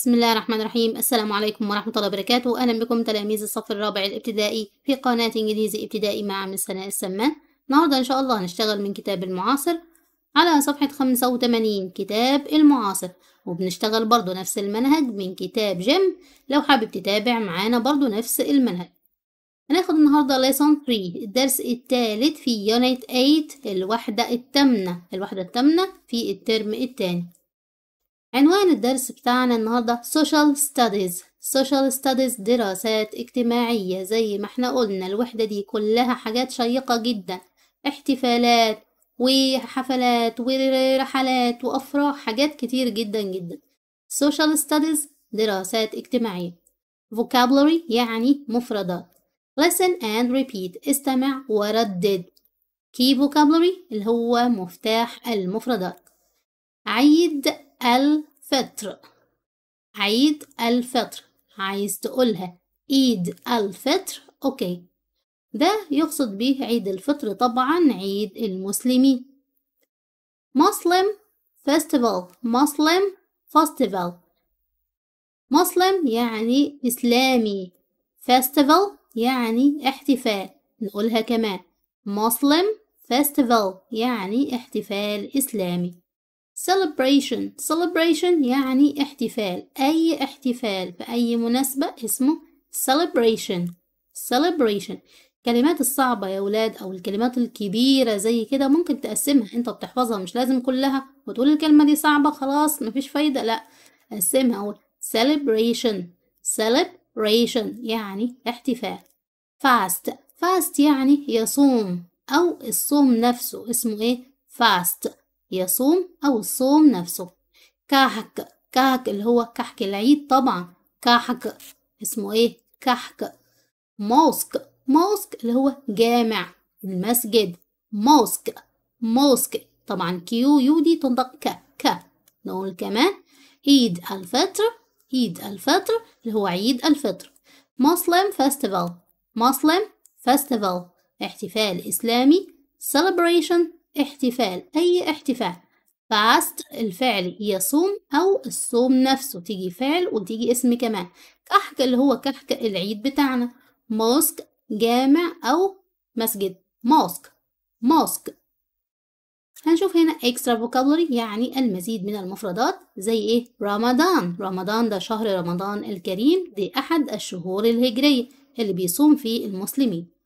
بسم الله الرحمن الرحيم السلام عليكم ورحمة الله وبركاته أهلا بكم تلاميذ الصف الرابع الابتدائي في قناة إنجليزي ابتدائي مع مس سناء السمان النهاردة إن شاء الله هنشتغل من كتاب المعاصر على صفحة 85 كتاب المعاصر وبنشتغل برضو نفس المنهج من كتاب جيم لو حابب تتابع معانا برضو نفس المنهج هناخد النهاردة lesson 3 الدرس الثالث في unit 8 الوحدة التامنة الوحدة التامنة في الترم الثاني عنوان الدرس بتاعنا النهاردة Social Studies Social Studies دراسات اجتماعية زي ما احنا قلنا الوحدة دي كلها حاجات شيقة جدا احتفالات وحفلات ورحلات وأفراح حاجات كتير جدا جدا Social Studies دراسات اجتماعية Vocabulary يعني مفردات Listen and repeat استمع وردد Key vocabulary اللي هو مفتاح المفردات عيد ال الفطر عيد الفطر عايز تقولها عيد الفطر أوكي ده يقصد به عيد الفطر طبعا عيد المسلمين مسلم فاستيفال مسلم فاستيفال مسلم يعني إسلامي فاستيفال يعني احتفال نقولها كمان مسلم فاستيفال يعني احتفال إسلامي celebration celebration يعني احتفال أي احتفال في أي مناسبة اسمه celebration celebration الكلمات الصعبة يا ولاد أو الكلمات الكبيرة زي كده ممكن تقسمها أنت بتحفظها مش لازم كلها وتقول الكلمة دي صعبة خلاص مفيش فايدة لأ قسمها أقول celebration celebration يعني احتفال fast fast يعني يصوم أو الصوم نفسه اسمه إيه fast يصوم أو الصوم نفسه كحك كحك اللي هو كحك العيد طبعا كحك اسمه ايه كحك موسك موسك اللي هو جامع المسجد موسك موسك طبعا كيو يو دي تنطق ك ك نقول كمان عيد الفطر عيد الفطر اللي هو عيد الفطر مسلم فيستيفال مسلم فيستيفال احتفال إسلامي celebration احتفال أي احتفال فاست الفعل يصوم أو الصوم نفسه تيجي فعل وتيجي اسم كمان كحك اللي هو كحك العيد بتاعنا موسك جامع أو مسجد موسك موسك هنشوف هنا extra vocabulary يعني المزيد من المفردات زي ايه رمضان رمضان ده شهر رمضان الكريم دي أحد الشهور الهجرية اللي بيصوم فيه المسلمين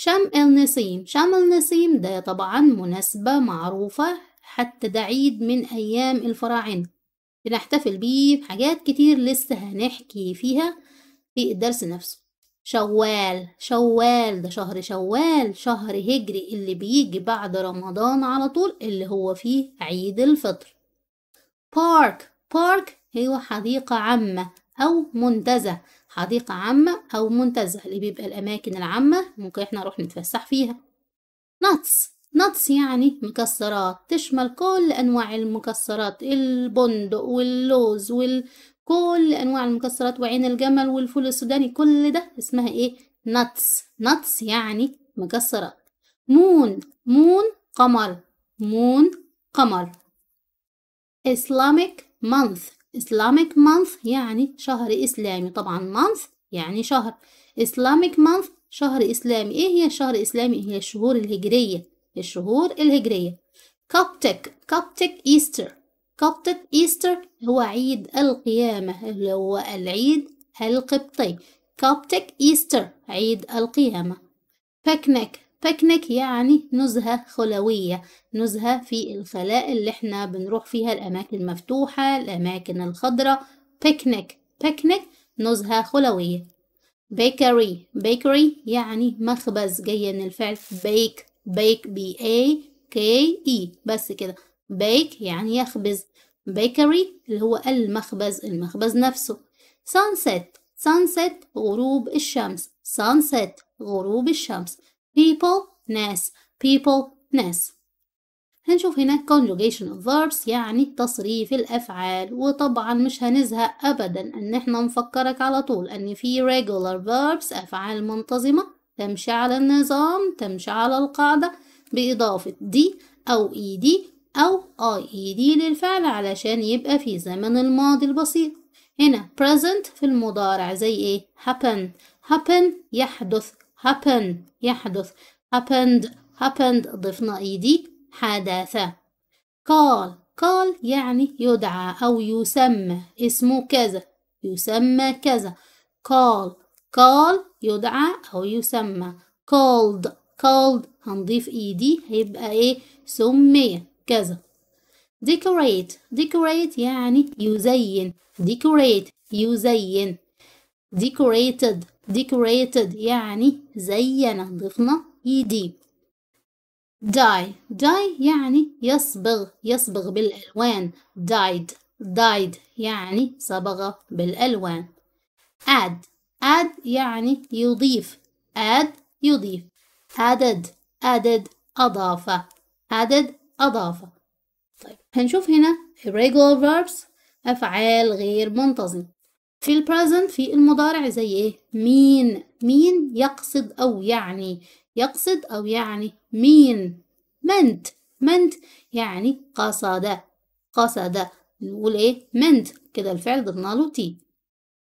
شام النسيم شام النسيم ده طبعا مناسبة معروفة حتى ده عيد من أيام الفراعنة بنحتفل بيه بحاجات كتير لسه هنحكي فيها في الدرس نفسه شوال شوال ده شهر شوال شهر هجري اللي بيجي بعد رمضان على طول اللي هو فيه عيد الفطر بارك بارك هو حديقة عامة أو منتزه حديقة عامة أو منتزه اللي بيبقى الأماكن العامة ممكن إحنا نروح نتفسح فيها نتس نتس يعني مكسرات تشمل كل أنواع المكسرات البندق واللوز وكل أنواع المكسرات وعين الجمل والفول السوداني كل ده اسمها إيه نتس نتس يعني مكسرات مون مون قمر مون قمر Islamic month Islamic month يعني شهر إسلامي طبعا month يعني شهر Islamic month شهر إسلامي إيه هي شهر إسلامي هي الشهور الهجرية الشهور الهجرية Coptic Coptic Easter Coptic Easter هو عيد القيامة اللي هو العيد القبطي Coptic Easter عيد القيامة Picnic بيكنيك يعني نزهة خلوية نزهة في الخلاء اللي احنا بنروح فيها الأماكن المفتوحة الأماكن الخضراء بيكنيك بيكنيك نزهة خلوية بيكري بيكري يعني مخبز جاية من الفعل بيك بيك بي اي كي اي بس كده بيك يعني يخبز بيكري اللي هو المخبز المخبز نفسه sunset sunset غروب الشمس sunset غروب الشمس people ناس people ناس هنشوف هناك conjugation of verbs يعني تصريف الأفعال وطبعا مش هنزهق أبدا إن احنا نفكرك على طول إن في regular verbs أفعال منتظمة تمشي على النظام تمشي على القاعدة بإضافة دي أو إي e دي أو آي إي دي للفعل علشان يبقى في زمن الماضي البسيط هنا present في المضارع زي إيه happen happen يحدث happen يحدث happened happened ضفنا إيدي حدث قال قال يعني يدعى أو يسمى اسمه كذا يسمى كذا قال قال يدعى أو يسمى called called هنضيف إيدي هيبقى إيه سمي كذا decorate decorate يعني يزين decorate يزين decorated decorated يعني زينا ضفنا ed dye dye يعني يصبغ يصبغ بالألوان dyed dyed يعني صبغ بالألوان add add يعني يضيف add يضيف added added أضاف added أضاف طيب هنشوف هنا irregular verbs أفعال غير منتظمة في البريزن في المضارع زي ايه مين مين يقصد او يعني يقصد او يعني مين منت منت يعني قصد قصد نقول ايه منت كده الفعل ضفنا له تي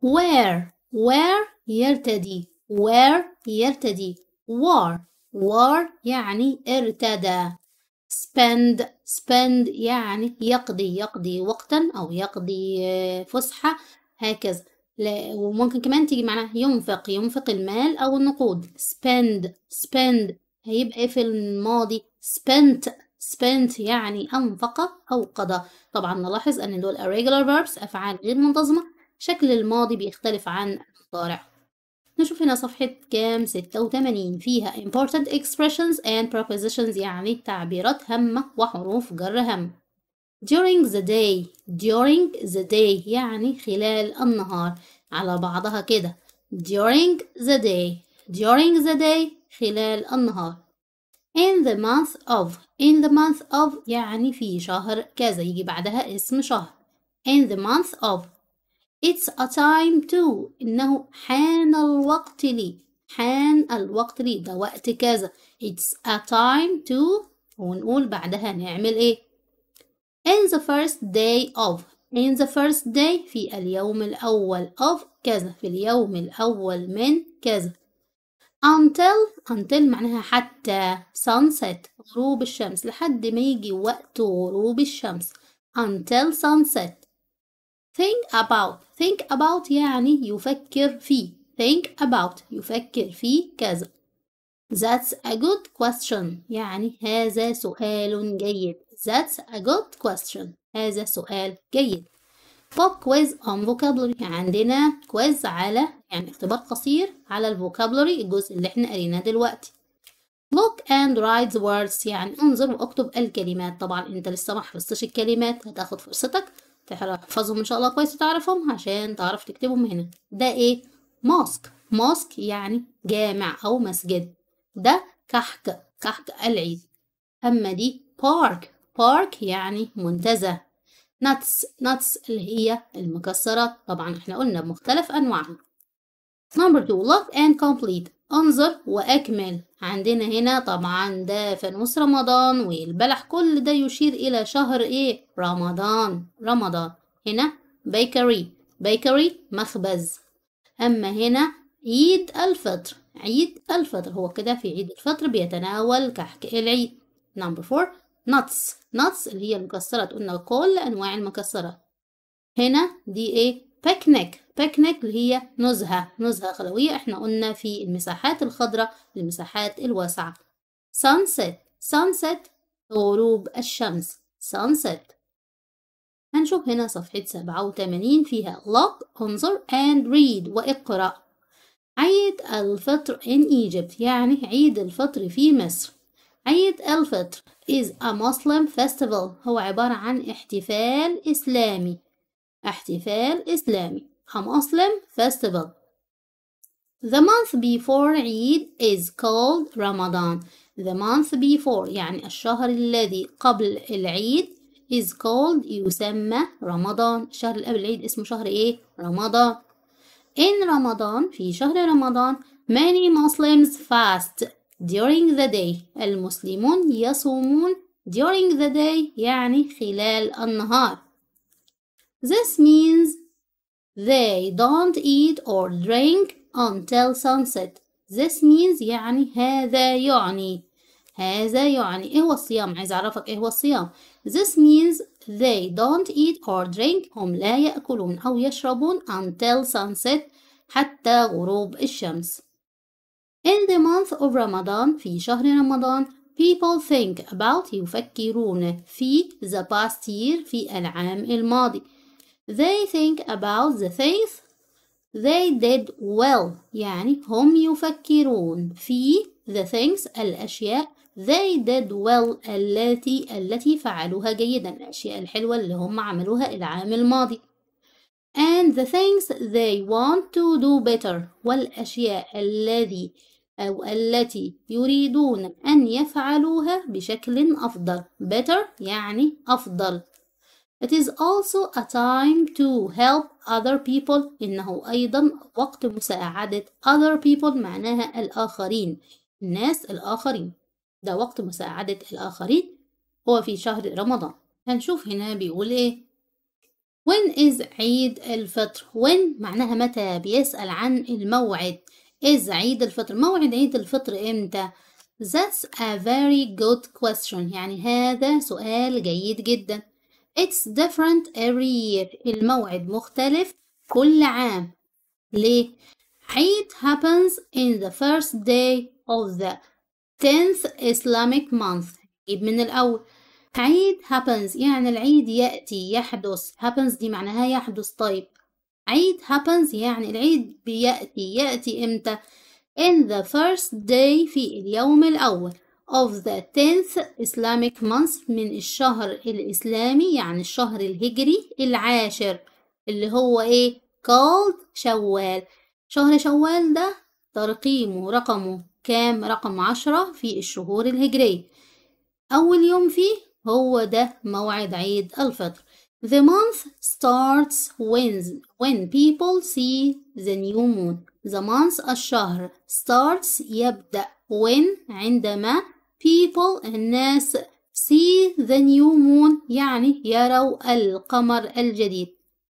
وير where يرتدي where يرتدي war war يعني ارتدى spend spend يعني يقضي يقضي وقتا أو يقضي فسحة هكذا لا وممكن كمان تيجي معناها ينفق ينفق المال أو النقود spend spend هيبقى في الماضي spent spent يعني أنفق أو قضى طبعا نلاحظ أن دول irregular verbs أفعال غير منتظمة شكل الماضي بيختلف عن الضارع نشوف هنا صفحة كام 86 فيها important expressions and propositions يعني تعبيرات هامة وحروف جر هامة during the day during the day يعني خلال النهار على بعضها كده during the day during the day خلال النهار in the month of in the month of يعني في شهر كذا يجي بعدها اسم شهر in the month of it's a time to إنه حان الوقت لي حان الوقت لي ده وقت كذا it's a time to ونقول بعدها نعمل إيه in the first day of in the first day في اليوم الأول of كذا في اليوم الأول من كذا until until معناها حتى sunset غروب الشمس لحد ما يجي وقت غروب الشمس until sunset think about think about يعني يفكر في think about يفكر في كذا That's a good question يعني هذا سؤال جيد That's a good question هذا سؤال جيد pop quiz on vocabulary عندنا quiz على يعني اختبار قصير على الفوكابلوري الجزء اللي احنا قريناه دلوقتي look and write the words يعني انظر واكتب الكلمات طبعا انت لسه ما حفظتش الكلمات هتاخد فرصتك تحفظهم ان شاء الله كويس وتعرفهم عشان تعرف تكتبهم هنا ده ايه ماسك ماسك يعني جامع او مسجد ده كحك كحك العيد أما دي بارك بارك يعني منتزه نتس نتس اللي هي المكسرات طبعا احنا قلنا بمختلف أنواعها نمبر 2 لوك اند كومبليت انظر وأكمل عندنا هنا طبعا ده فانوس رمضان والبلح كل ده يشير إلى شهر إيه رمضان رمضان هنا بيكري بيكري مخبز أما هنا عيد الفطر عيد الفطر هو كده في عيد الفطر بيتناول كحك العيد number four nuts nuts اللي هي المكسرات قلنا كل أنواع المكسرات هنا دي ايه بيكنيك بيكنيك اللي هي نزهة نزهة خلوية احنا قلنا في المساحات الخضراء المساحات الواسعة sunset sunset غروب الشمس sunset هنشوف هنا صفحة 87 فيها look انظر and read واقرأ عيد الفطر in Egypt يعني عيد الفطر في مصر عيد الفطر is a Muslim festival هو عبارة عن احتفال إسلامي احتفال إسلامي a Muslim festival The month before عيد is called Ramadan The month before يعني الشهر الذي قبل العيد is called يسمى رمضان الشهر اللي قبل العيد اسمه شهر ايه؟ رمضان in رمضان في شهر رمضان many Muslims fast during the day المسلمون يصومون during the day يعني خلال النهار this means they don't eat or drink until sunset this means يعني هذا يعني هذا يعني ايه هو الصيام عايز اعرفك ايه هو الصيام this means they don't eat or drink هم لا يأكلون أو يشربون until sunset حتى غروب الشمس. In the month of Ramadan في شهر رمضان people think about يفكرون في the past year في العام الماضي. They think about the things they did well يعني هم يفكرون في the things الأشياء they did well التي التي فعلوها جيدا الأشياء الحلوة اللي هم عملوها العام الماضي and the things they want to do better والأشياء الذي أو التي يريدون أن يفعلوها بشكل أفضل better يعني أفضل It is also a time to help other people إنه أيضا وقت مساعدة other people معناها الآخرين الناس الآخرين ده وقت مساعدة الآخرين هو في شهر رمضان هنشوف هنا بيقول إيه when is عيد الفطر when معناها متى بيسأل عن الموعد is عيد الفطر موعد عيد الفطر إمتى That's a very good question يعني هذا سؤال جيد جدا It's different every year الموعد مختلف كل عام ليه؟ عيد happens in the first day of the 10th Islamic month عيد من الأول عيد happens يعني العيد يأتي يحدث happens دي معناها يحدث طيب عيد happens يعني العيد بيأتي يأتي إمتى in the first day في اليوم الأول of the 10th Islamic month من الشهر الإسلامي يعني الشهر الهجري العاشر اللي هو إيه called شوال شهر شوال ده ترقيمه رقمه كام رقم عشرة في الشهور الهجرية أول يوم فيه هو ده موعد عيد الفطر The month starts when, when people see the new moon. The month الشهر starts يبدأ when عندما people الناس see the new moon يعني يروا القمر الجديد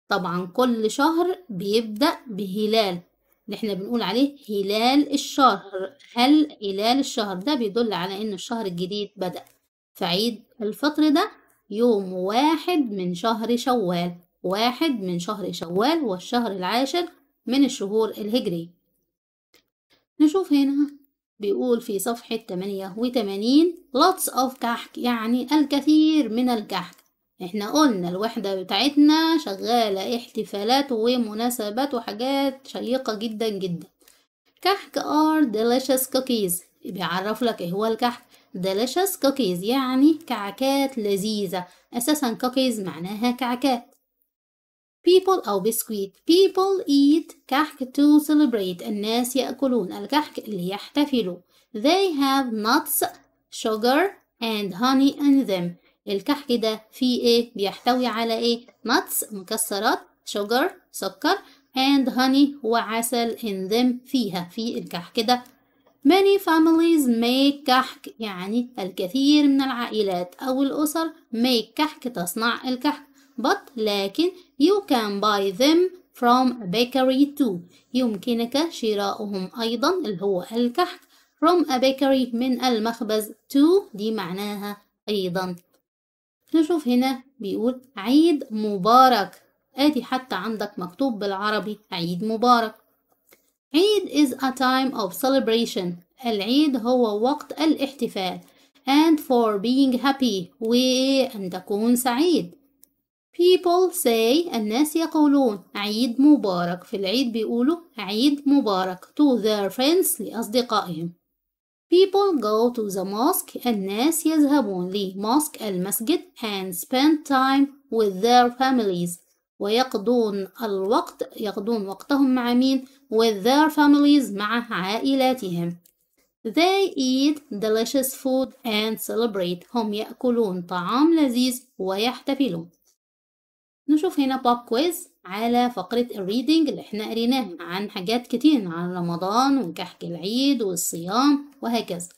طبعا كل شهر بيبدأ بهلال اللي احنا بنقول عليه هلال الشهر هل هلال الشهر ده بيدل على ان الشهر الجديد بدأ فعيد الفطر ده يوم واحد من شهر شوال واحد من شهر شوال والشهر العاشر من الشهور الهجرية نشوف هنا بيقول في صفحة 88 lots of كحك يعني الكثير من الكحك احنا قلنا الوحدة بتاعتنا شغالة احتفالات ومناسبات وحاجات شيقة جدا جدا كحك ار delicious cookies بيعرف لك ايه هو الكحك delicious cookies يعني كعكات لذيذة اساسا cookies معناها كعكات people أو بسكويت people eat كحك to celebrate الناس يأكلون الكحك ليحتفلوا they have nuts sugar and honey in them الكحك ده فيه ايه بيحتوي على ايه nuts مكسرات sugar سكر and honey وعسل in them فيها في الكحك ده many families make كحك يعني الكثير من العائلات أو الأسر make كحك تصنع الكحك but لكن you can buy them from a bakery too يمكنك شراؤهم أيضا اللي هو الكحك from a bakery من المخبز to دي معناها أيضا نشوف هنا بيقول عيد مبارك ادي حتى عندك مكتوب بالعربي عيد مبارك عيد is a time of celebration العيد هو وقت الاحتفال and for being happy وأن تكون سعيد people say الناس يقولون عيد مبارك في العيد بيقولوا عيد مبارك to their friends لأصدقائهم People go to the mosque الناس يذهبون لمosque المسجد and spend time with their families ويقضون الوقت يقضون وقتهم مع مين with their families مع عائلاتهم they eat delicious food and celebrate هم يأكلون طعام لذيذ ويحتفلون نشوف هنا باب كويز على فقرة الريدنج اللي احنا قريناها عن حاجات كتير عن رمضان وكحك العيد والصيام وهكذا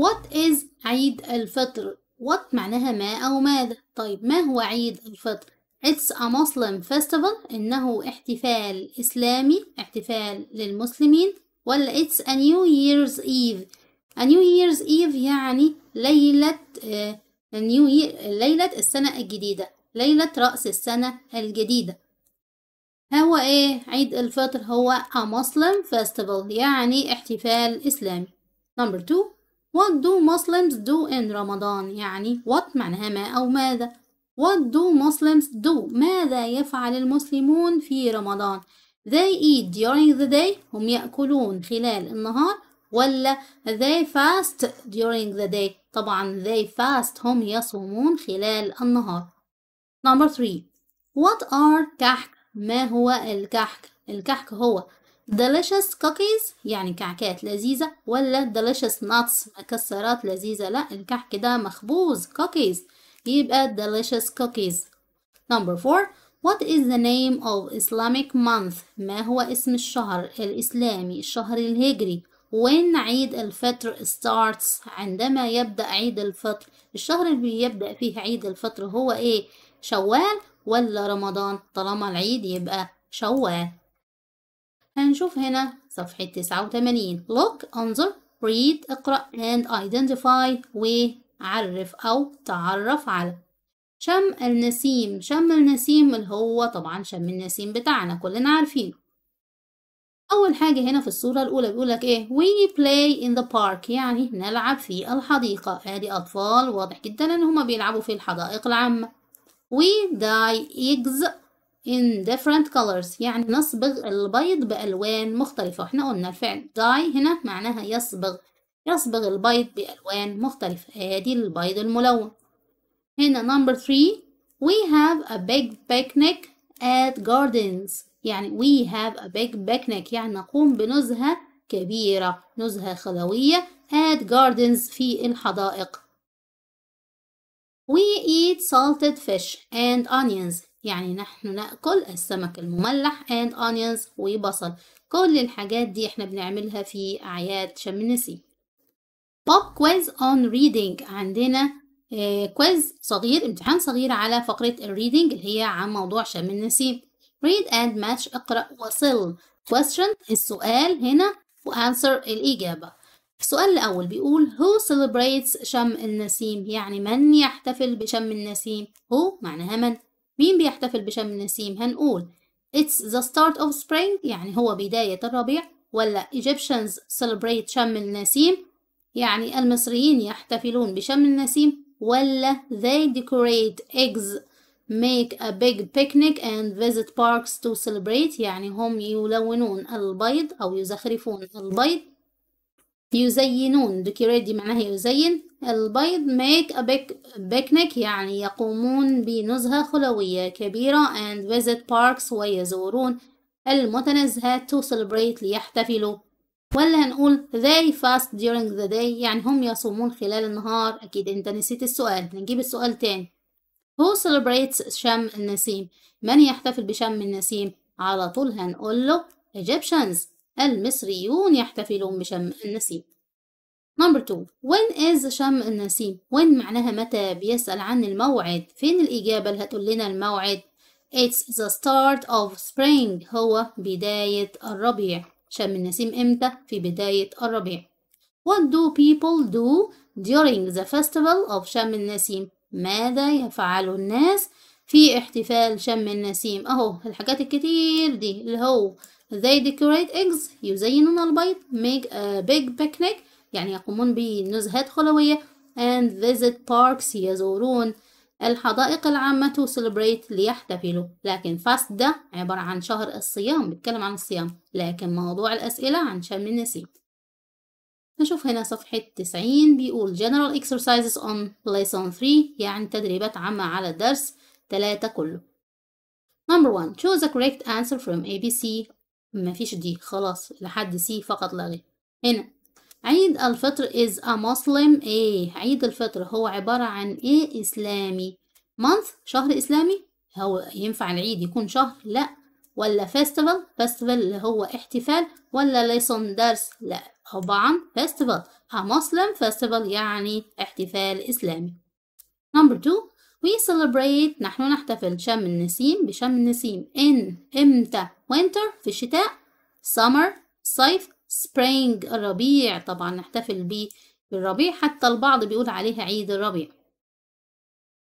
What is عيد الفطر؟ What معناها ما أو ماذا؟ طيب ما هو عيد الفطر؟ It's a Muslim festival إنه احتفال إسلامي احتفال للمسلمين ولا It's a New Year's Eve A New Year's Eve يعني ليلة آه النيو يير ليلة السنة الجديدة ليلة رأس السنة الجديدة هو ايه عيد الفطر هو a Muslim festival يعني احتفال إسلامي number two what do Muslims do in Ramadan يعني what معناها ما أو ماذا what do Muslims do ماذا يفعل المسلمون في رمضان they eat during the day هم يأكلون خلال النهار ولا they fast during the day طبعا they fast هم يصومون خلال النهار number three what are كحك ما هو الكحك الكحك هو delicious cookies يعني كعكات لذيذة ولا delicious nuts مكسرات لذيذة لا الكحك ده مخبوز cookies يبقى delicious cookies number four What is the name of Islamic month؟ ما هو اسم الشهر الإسلامي الشهر الهجري when عيد الفطر starts عندما يبدأ عيد الفطر الشهر اللي بيبدأ فيه عيد الفطر هو ايه شوال ولا رمضان طالما العيد يبقى شوال هنشوف هنا صفحة 89 look انظر read اقرأ and identify وعرف أو تعرف على شم النسيم شم النسيم اللي هو طبعا شم النسيم بتاعنا كلنا عارفينه أول حاجة هنا في الصورة الأولى بيقول لك إيه we play in the park يعني نلعب في الحديقة أدي أطفال واضح جدا إن هما بيلعبوا في الحدائق العامة we dye eggs in different colors يعني نصبغ البيض بألوان مختلفة إحنا قلنا الفعل dye هنا معناها يصبغ يصبغ البيض بألوان مختلفة أدي البيض الملون هنا number three we have a big picnic at gardens يعني we have a big picnic يعني نقوم بنزهة كبيرة نزهة خلوية at gardens في الحدائق We eat salted fish and onions يعني نحن نأكل السمك المملح and onions وبصل كل الحاجات دي احنا بنعملها في أعياد شم النسيم pop quiz on reading عندنا كويز آه، صغير امتحان صغير على فقرة الريدنج اللي هي عن موضوع شم النسيم read and match اقرأ وصل question السؤال هنا و answer الإجابة السؤال الأول بيقول who celebrates شم النسيم يعني من يحتفل بشم النسيم who معناها من مين بيحتفل بشم النسيم هنقول it's the start of spring يعني هو بداية الربيع ولا Egyptians celebrate شم النسيم يعني المصريين يحتفلون بشم النسيم ولا they decorate eggs make a big picnic and visit parks to celebrate يعني هم يلونون البيض أو يزخرفون البيض يزينون decorate دي معناها يزين البيض make a big picnic يعني يقومون بنزهة خلوية كبيرة and visit parks ويزورون المتنزهات to celebrate ليحتفلوا ولا هنقول they fast during the day يعني هم يصومون خلال النهار أكيد أنت نسيت السؤال نجيب السؤال تاني Who celebrates شم النسيم؟ من يحتفل بشم النسيم؟ على طول هنقول له Egyptians المصريون يحتفلون بشم النسيم Number two When is شم النسيم؟ When معناها متى بيسأل عن الموعد فين الإجابة اللي هتقول لنا الموعد It's the start of spring هو بداية الربيع شم النسيم إمتى؟ في بداية الربيع What do people do during the festival of شم النسيم؟ ماذا يفعل الناس في احتفال شم النسيم اهو الحاجات الكتير دي اللي هو they decorate eggs يزينون البيض make a big picnic يعني يقومون بنزهات خلوية and visit parks يزورون الحدائق العامة to celebrate ليحتفلوا لكن fast ده عبارة عن شهر الصيام بيتكلم عن الصيام لكن موضوع الأسئلة عن شم النسيم نشوف هنا صفحة 90 بيقول General Exercises on Lesson 3 يعني تدريبات عامة على الدرس 3 كله Number 1 Choose the correct answer from A, B, C مفيش دي خلاص لحد C فقط لا غير هنا عيد الفطر is a Muslim A إيه، عيد الفطر هو عبارة عن إيه إسلامي month شهر إسلامي هو ينفع العيد يكون شهر لأ ولا festival festival اللي هو احتفال ولا lesson درس لأ طبعا festival a Muslim festival يعني احتفال إسلامي نمبر two وي سيلبريت نحن نحتفل شم النسيم بشم النسيم ان إمتى winter في الشتاء summer صيف spring الربيع طبعا نحتفل بيه بالربيع حتى البعض بيقول عليها عيد الربيع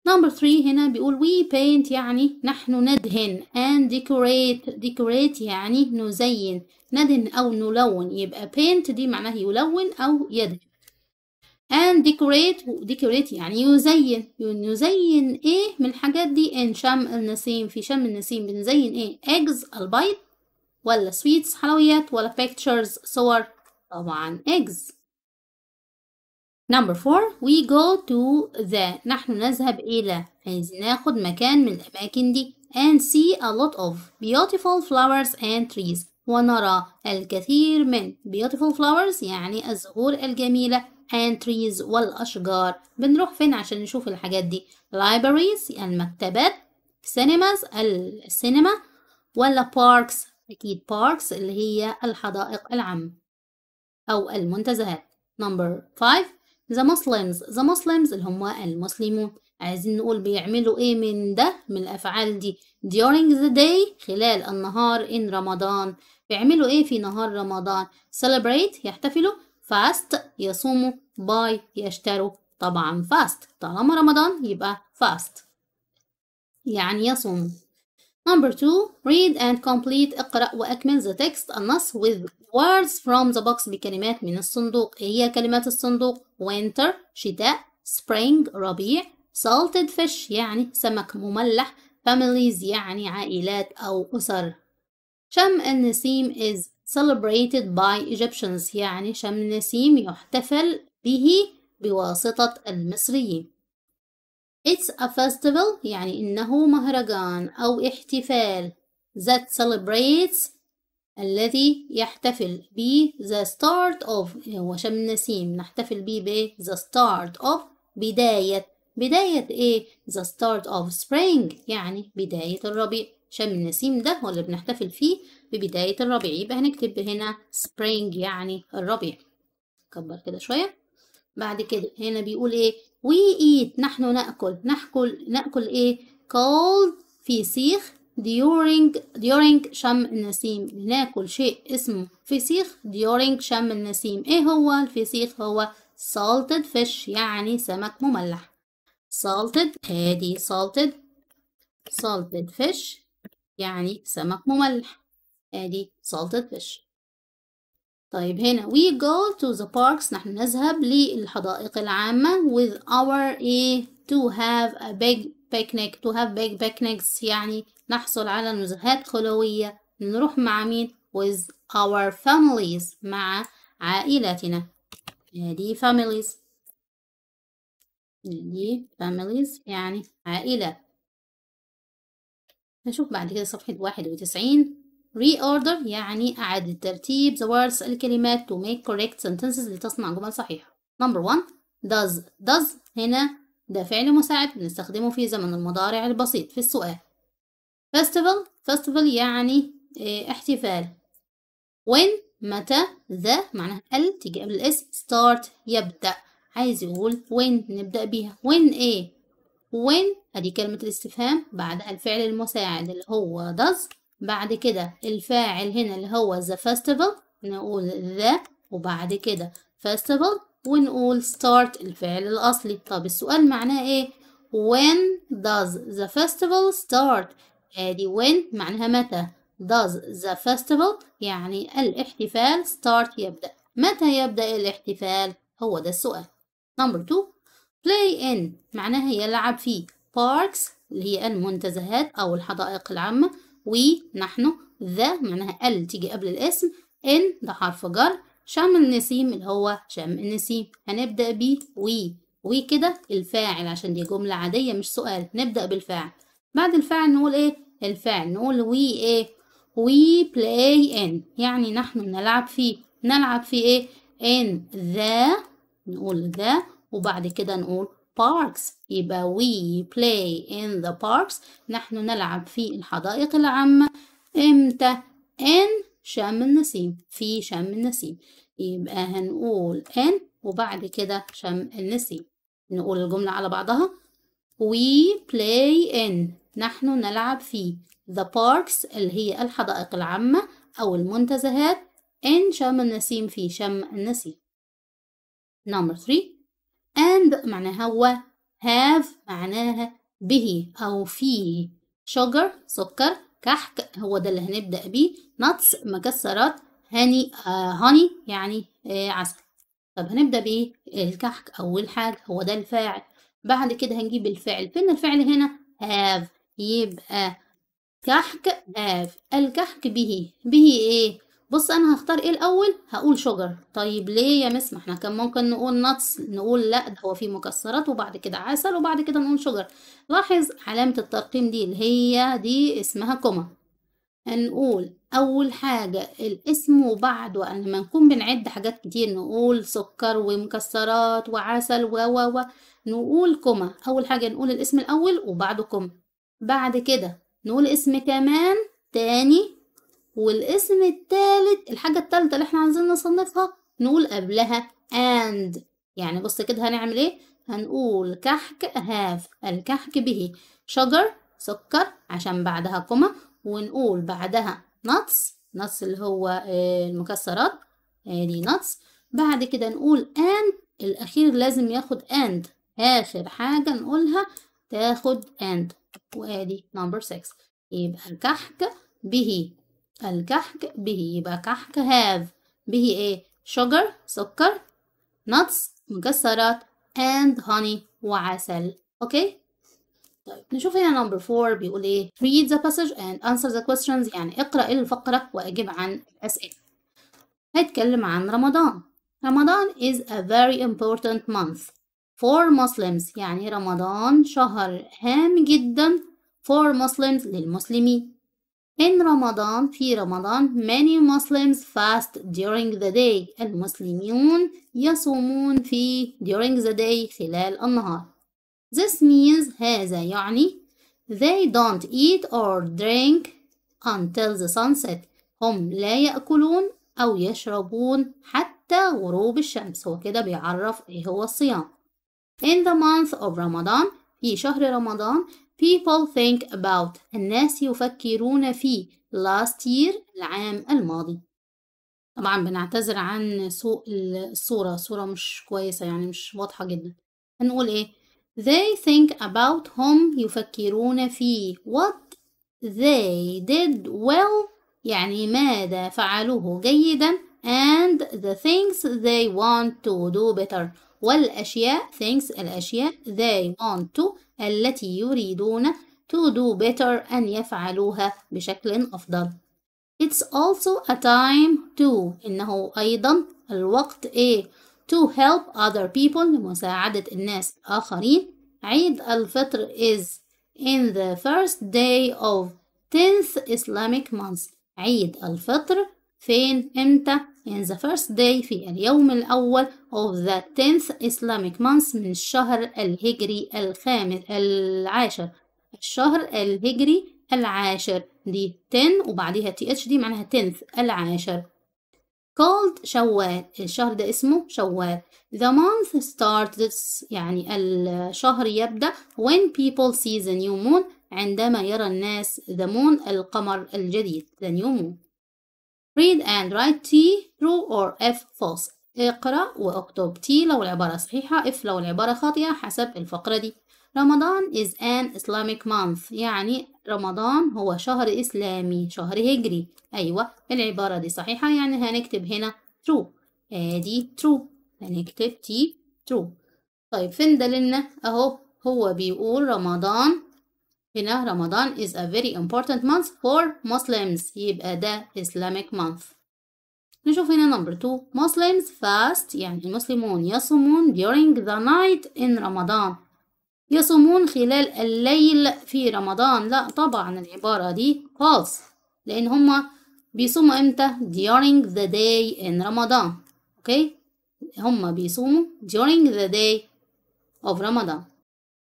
نمبر 3 هنا بيقول we paint يعني نحن ندهن and decorate decorate يعني نزين ندهن أو نلون يبقى paint دي معناها يلون أو يدهن and decorate decorate يعني يزين نزين ايه من الحاجات دي ان شم النسيم في شم النسيم بنزين ايه eggs البيض ولا sweets حلويات ولا pictures صور طبعا eggs Number four we go to the نحن نذهب إلى عايزين ناخد مكان من الأماكن دي and see a lot of beautiful flowers and trees ونرى الكثير من beautiful flowers يعني الزهور الجميلة and trees والأشجار بنروح فين عشان نشوف الحاجات دي libraries المكتبات cinemas السينما ولا parks أكيد parks اللي هي الحدائق العامة أو المنتزهات number 5 ذا مسلمز ذا مسلمز اللي هم المسلمون عايزين نقول بيعملوا ايه من ده من الافعال دي during the day خلال النهار in رمضان بيعملوا ايه في نهار رمضان celebrate يحتفلوا fast يصوموا buy يشتروا طبعا fast طالما رمضان يبقى fast يعني يصوم Number two, read and complete اقرأ وأكمل the text النص with words from the box بكلمات من الصندوق إيه هي كلمات الصندوق winter شتاء spring ربيع salted fish يعني سمك مملح families يعني عائلات أو أسر شم النسيم is celebrated by Egyptians يعني شم النسيم يحتفل به بواسطة المصريين It's a festival يعني إنه مهرجان أو احتفال that celebrates الذي يحتفل ب the start of يعني هو شم نسيم نحتفل به ب the start of بداية بداية ايه the start of spring يعني بداية الربيع شم النسيم ده هو اللي بنحتفل فيه ببداية الربيع يبقى هنكتب هنا spring يعني الربيع كبر كده شوية بعد كده هنا بيقول ايه we eat نحن نأكل نحكل نأكل ايه cold في سيخ during during شم النسيم بناكل شيء اسمه فسيخ during شم النسيم ايه هو الفسيخ هو salted fish يعني سمك مملح salted هادي salted salted fish يعني سمك مملح هادي salted fish طيب هنا we go to the parks نحن نذهب للحدائق العامة with our a to have a big picnic to have big picnics يعني نحصل على نزهات خلوية نروح مع مين with our families مع عائلتنا دي يعني families دي يعني families يعني عائلة نشوف بعد كده صفحة واحد وتسعين reorder يعني أعادة ترتيب the words الكلمات to make correct sentences لتصنع جمل صحيحة number one does does هنا ده فعل مساعد بنستخدمه في زمن المضارع البسيط في السؤال festival festival يعني آه، احتفال when متى the معناها ال تيجي قبل الاس start يبدأ عايز يقول when نبدأ بيها when ايه when ادي كلمة الاستفهام بعد الفعل المساعد اللي هو does بعد كده الفاعل هنا اللي هو the festival نقول the وبعد كده festival ونقول start الفعل الأصلي طب السؤال معناه إيه when does the festival start ادي when معناها متى does the festival يعني الاحتفال start يبدأ متى يبدأ الاحتفال هو ده السؤال number two play in معناها يلعب في parks اللي هي المنتزهات أو الحدائق العامة ونحن ذا معناها ال تيجي قبل الاسم ان ده حرف جر شم النسيم اللي هو شم النسيم هنبدأ ب وي وي كده الفاعل عشان دي جملة عادية مش سؤال نبدأ بالفاعل بعد الفاعل نقول ايه الفاعل نقول وي ايه وي بلاي ان يعني نحن نلعب في نلعب في ايه ان ذا نقول ذا وبعد كده نقول parks يبقى we play in the parks نحن نلعب في الحدائق العامة امتى in شم النسيم في شم النسيم يبقى هنقول in وبعد كده شم النسيم نقول الجملة على بعضها we play in نحن نلعب في the parks اللي هي الحدائق العامة أو المنتزهات in شم النسيم في شم النسيم number 3 and معناها و have معناها به أو فيه sugar سكر كحك هو ده اللي هنبدأ بيه nuts مكسرات هاني آه هاني يعني آه عسل طب هنبدأ بإيه الكحك أول حاجة هو ده الفاعل بعد كده هنجيب الفعل فين الفعل هنا have يبقى كحك have الكحك به به ايه بص انا هختار ايه الاول هقول شجر طيب ليه يا مس ما احنا كان ممكن نقول نتس نقول لا ده هو فيه مكسرات وبعد كده عسل وبعد كده نقول شجر لاحظ علامة الترقيم دي اللي هي دي اسمها كوما هنقول اول حاجة الاسم وبعده لما نكون بنعد حاجات كتير نقول سكر ومكسرات وعسل و و و نقول كوما اول حاجة نقول الاسم الاول وبعده كوما بعد كده نقول اسم كمان تاني والاسم التالت الحاجة التالتة اللي احنا عايزين نصنفها نقول قبلها and يعني بص كده هنعمل ايه هنقول كحك هاف الكحك به شجر سكر عشان بعدها كومة ونقول بعدها nuts nuts اللي هو آه، المكسرات آه، دي nuts بعد كده نقول and الأخير لازم ياخد and آخر حاجة نقولها تاخد and وادي نمبر 6 يبقى كحك به الكحك به يبقى كحك have به ايه sugar سكر nuts مكسرات and honey وعسل اوكي طيب نشوف هنا نمبر 4 بيقول ايه read the passage and answer the questions يعني اقرأ الفقرة واجب عن الأسئلة هيتكلم عن رمضان رمضان is a very important month for Muslims يعني رمضان شهر هام جدا for Muslims للمسلمين In Ramadan في رمضان many Muslims fast during the day المسلمون يصومون في during the day خلال النهار This means هذا يعني they don't eat or drink until the sunset هم لا يأكلون أو يشربون حتى غروب الشمس هو كده بيعرف إيه هو الصيام In the month of Ramadan في شهر رمضان People think about الناس يفكرون في last year العام الماضي طبعا بنعتذر عن سوء الصورة صورة مش كويسة يعني مش واضحة جدا هنقول ايه they think about هم يفكرون في what they did well يعني ماذا فعلوه جيدا and the things they want to do better والأشياء things الأشياء they want to التي يريدون to do better أن يفعلوها بشكل أفضل It's also a time to إنه أيضا الوقت إيه to help other people لمساعدة الناس الآخرين. عيد الفطر is in the first day of 10th Islamic month عيد الفطر فين إمتى in يعني the first day في اليوم الأول of the tenth Islamic month من الشهر الهجري الخامس العاشر الشهر الهجري العاشر دي 10 وبعديها th دي معناها tenth العاشر called شوال الشهر ده اسمه شوال the month starts يعني الشهر يبدأ when people see the new moon عندما يرى الناس the moon القمر الجديد the new moon read and write T true or F false اقرأ واكتب T لو العبارة صحيحة F لو العبارة خاطئة حسب الفقرة دي رمضان is an Islamic month يعني رمضان هو شهر إسلامي شهر هجري أيوة العبارة دي صحيحة يعني هنكتب هنا true ادي true هنكتب T true طيب فين دليلنا أهو هو بيقول رمضان هنا رمضان is a very important month for Muslims يبقى ده Islamic month نشوف هنا number 2 Muslims fast يعني المسلمون يصومون during the night in رمضان يصومون خلال الليل في رمضان لا طبعا العبارة دي false لأن هما بيصوموا امتى during the day in رمضان اوكي okay? هما بيصوموا during the day of رمضان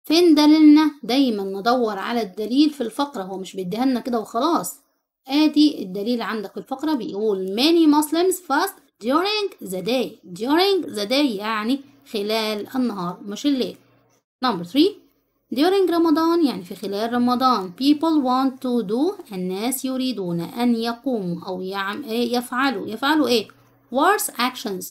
فين دليلنا دايما ندور على الدليل في الفقرة هو مش بيديها لنا كده وخلاص ادي الدليل عندك في الفقرة بيقول many Muslims fast during the day during the day يعني خلال النهار مش الليل number 3 during رمضان يعني في خلال رمضان people want to do الناس يريدون أن يقوموا أو يعم يفعلوا يفعلوا إيه worse actions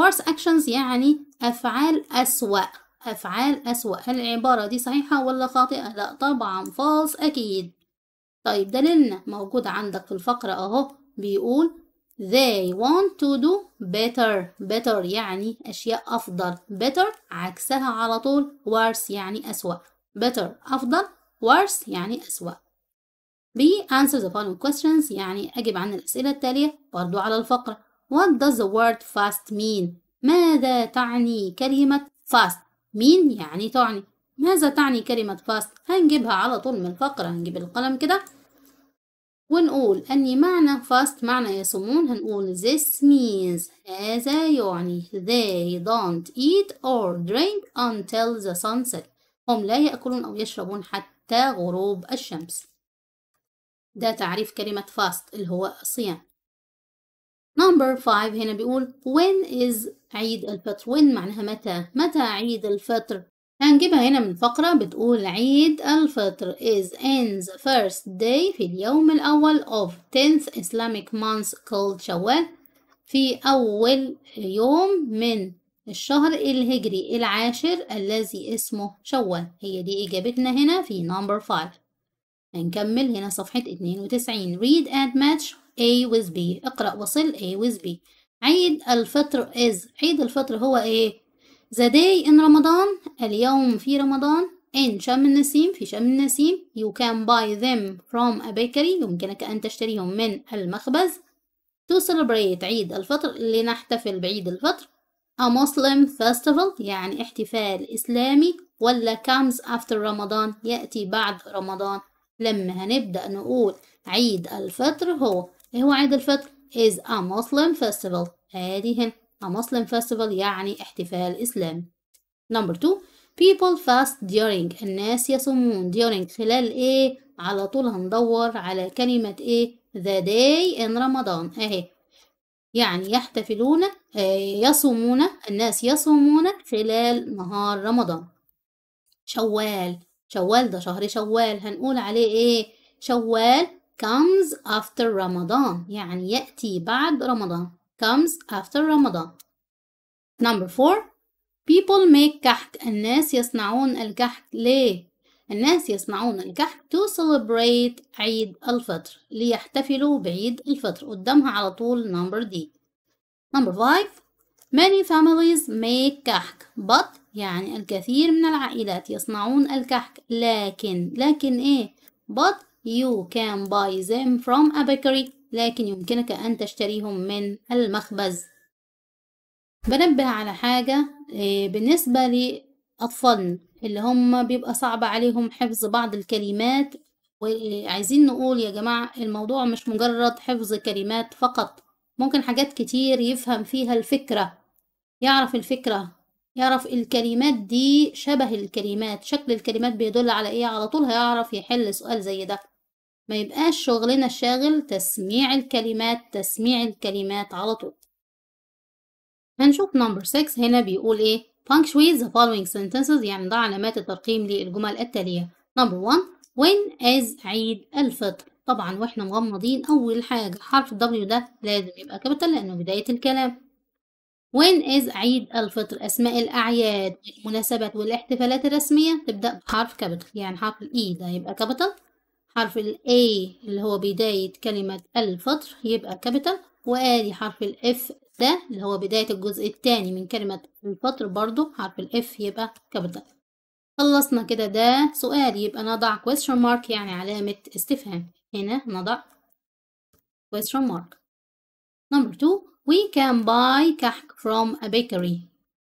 worse actions يعني أفعال أسوأ أفعال أسوأ هل العبارة دي صحيحة ولا خاطئة؟ لأ طبعا فالص أكيد طيب دليلنا موجود عندك في الفقرة أهو بيقول they want to do better better يعني أشياء أفضل better عكسها على طول worse يعني أسوأ better أفضل worse يعني أسوأ B answer the following questions يعني أجب عن الأسئلة التالية برضو على الفقرة What does the word fast mean؟ ماذا تعني كلمة fast؟ مين يعني تعني ماذا تعني كلمة فاست هنجيبها على طول من الفقرة هنجيب القلم كده ونقول أن معنى فاست معنى يصومون هنقول this means هذا يعني they don't eat or drink until the sunset هم لا يأكلون أو يشربون حتى غروب الشمس ده تعريف كلمة فاست اللي هو الصيام number five هنا بيقول when is عيد الفطر when معناها متى متى عيد الفطر هنجيبها هنا من فقرة بتقول عيد الفطر is in the first day في اليوم الأول of 10th Islamic month called شوال في أول يوم من الشهر الهجري العاشر الذي اسمه شوال هي دي إجابتنا هنا في number 5 هنكمل هنا صفحة 92 read and match A with B اقرأ وصل A with B عيد الفطر is عيد الفطر هو ايه the day in رمضان اليوم في رمضان in شم النسيم في شم النسيم you can buy them from a bakery يمكنك أن تشتريهم من المخبز to celebrate عيد الفطر لنحتفل بعيد الفطر a Muslim festival يعني احتفال إسلامي ولا comes after رمضان يأتي بعد رمضان لما هنبدأ نقول عيد الفطر هو ايه هو عيد الفطر is a Muslim festival ادي هنا a Muslim festival يعني احتفال إسلامي number two people fast during الناس يصومون during خلال ايه على طول هندور على كلمة ايه the day in رمضان اهي إيه يعني يحتفلون آه، يصومون الناس يصومون خلال نهار رمضان شوال شوال ده شهر شوال هنقول عليه إيه؟ شوال comes after رمضان يعني يأتي بعد رمضان comes after رمضان number four people make كحك الناس يصنعون الكحك ليه؟ الناس يصنعون الكحك to celebrate عيد الفطر ليحتفلوا بعيد الفطر قدامها على طول number D number five Many families make كحك but يعني الكثير من العائلات يصنعون الكحك لكن لكن ايه but you can buy them from a bakery لكن يمكنك أن تشتريهم من المخبز بنبه على حاجة إيه، بالنسبة لأطفال اللي هم بيبقى صعب عليهم حفظ بعض الكلمات وعايزين نقول يا جماعة الموضوع مش مجرد حفظ كلمات فقط ممكن حاجات كتير يفهم فيها الفكرة يعرف الفكرة يعرف الكلمات دي شبه الكلمات شكل الكلمات بيدل على ايه على طول هيعرف يحل سؤال زي ده ما يبقاش شغلنا الشاغل تسميع الكلمات تسميع الكلمات على طول هنشوف نمبر 6 هنا بيقول ايه punctuate the following sentences يعني ضع علامات الترقيم للجمل التالية نمبر 1 when is عيد الفطر طبعا واحنا مغمضين اول حاجة حرف W ده لازم يبقى كابيتال لانه بداية الكلام When is عيد الفطر؟ أسماء الأعياد المناسبات والاحتفالات الرسمية تبدأ بحرف كابيتال يعني حرف ال e ده يبقى كابيتال حرف ال اللي هو بداية كلمة الفطر يبقى كابيتال وآدي حرف ال ده اللي هو بداية الجزء الثاني من كلمة الفطر برضو حرف الاف يبقى كابيتال خلصنا كده ده سؤال يبقى نضع question mark يعني علامة استفهام هنا نضع question mark number 2 We can buy كحك from a bakery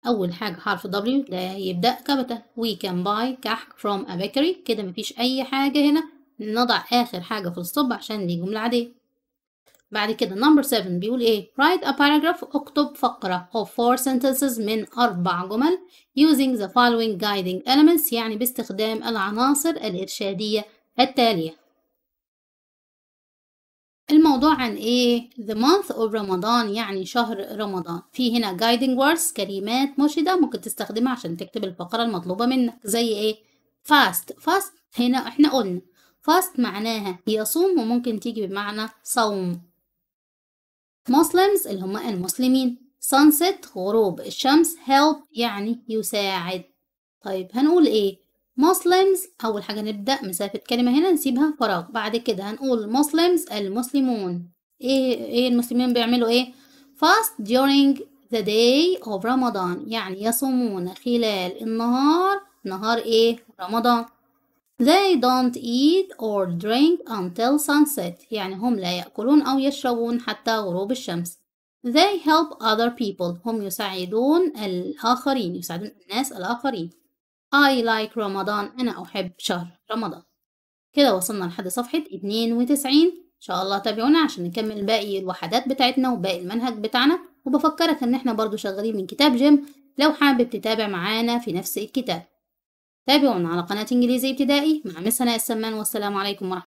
أول حاجة حرف W ده يبدأ كبتة We can buy كحك from a bakery كده مفيش أي حاجة هنا نضع آخر حاجة في الصب عشان دي جملة عادية بعد كده number 7 بيقول ايه write a paragraph اكتب فقرة of four sentences من أربع جمل using the following guiding elements يعني باستخدام العناصر الإرشادية التالية الموضوع عن ايه the month of رمضان يعني شهر رمضان في هنا guiding words كلمات مرشدة ممكن تستخدمها عشان تكتب الفقرة المطلوبة منك زي ايه fast fast هنا احنا قلنا fast معناها يصوم وممكن تيجي بمعنى صوم muslims اللي هم المسلمين sunset غروب الشمس help يعني يساعد طيب هنقول ايه Muslims أول حاجة نبدأ مسافة كلمة هنا نسيبها فراغ بعد كده هنقول Muslims المسلمون إيه, إيه المسلمين بيعملوا إيه fast during the day of رمضان يعني يصومون خلال النهار نهار إيه رمضان They don't eat or drink until sunset يعني هم لا يأكلون أو يشربون حتى غروب الشمس They help other people هم يساعدون الآخرين يساعدون الناس الآخرين I like رمضان أنا أحب شهر رمضان كده وصلنا لحد صفحة اتنين وتسعين إن شاء الله تابعونا عشان نكمل باقي الوحدات بتاعتنا وباقي المنهج بتاعنا وبفكرك إن إحنا برضو شغالين من كتاب جيم لو حابب تتابع معانا في نفس الكتاب تابعونا على قناة إنجليزي ابتدائي مع مس هناء السمان والسلام عليكم ورحمة